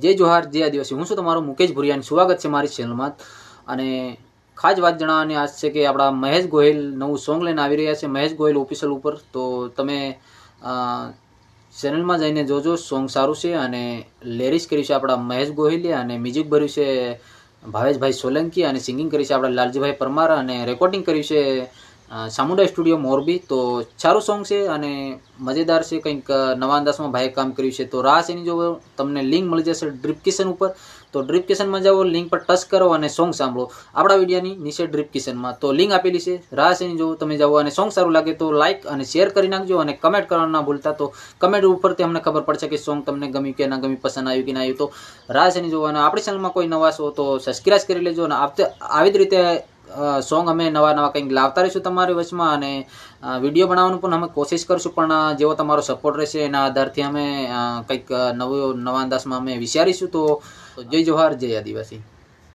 જે જોહાર જે આદિવાસી હું છું તમારું મુકેશ ભુરિયાની સ્વાગત છે મારી ચેનલમાં અને ખાસ વાત જણાવવાની આજ છે કે આપણા મહેશ ગોહિલ નવું સોંગ લઈને આવી રહ્યા છે મહેશ ગોહિલ ઓફિશિયલ ઉપર તો તમે ચેનલમાં જઈને જોજો સોંગ સારું છે અને લેરિસ કર્યું છે આપણા મહેશ ગોહિલે અને મ્યુઝિક ભર્યું છે ભાવેશભાઈ સોલંકી અને સિંગિંગ કરી છે આપણા લાલજીભાઈ પરમાર અને રેકોર્ડિંગ કર્યું છે સામુંડા સ્ટુડિયો મોરબી તો સારું સોંગ છે અને મજેદાર છે કંઈક નવા અંદાજમાં ભાઈએ કામ કર્યું છે તો રાસ એની જો તમને લિંક મળી જશે ડ્રિપકિશન ઉપર તો ડ્રિપકિશનમાં જાઓ લિંક પર ટચ કરો અને સોંગ સાંભળો આપણા વિડીયાની નીચે ડ્રિપકિશનમાં તો લિંક આપેલી છે રાસ એની જો તમે જાઓ અને સોંગ સારું લાગે તો લાઇક અને શેર કરી નાખજો અને કમેન્ટ કરવાનું ના ભૂલતા તો કમેન્ટ ઉપરથી અમને ખબર પડશે કે સોંગ તમને ગમ્યું કે ના ગમ્યું પસંદ આવ્યું કે ના આવ્યું તો રાસ એની જો અને આપણી ચેનલમાં કોઈ નવા શો તો સબસ્ક્રાઇબ કરી લેજો અને આપતે આવી જ રીતે સોંગ અમે નવા નવા કંઈક લાવતા રહીશું તમારી વચમાં અને વિડીયો બનાવવાનું પણ અમે કોશિશ કરીશું પણ જેવો તમારો સપોર્ટ રહેશે એના આધારથી અમે કંઈક નવો નવા અંદાજમાં અમે વિચારીશું તો જય જોહાર જય આદિવાસી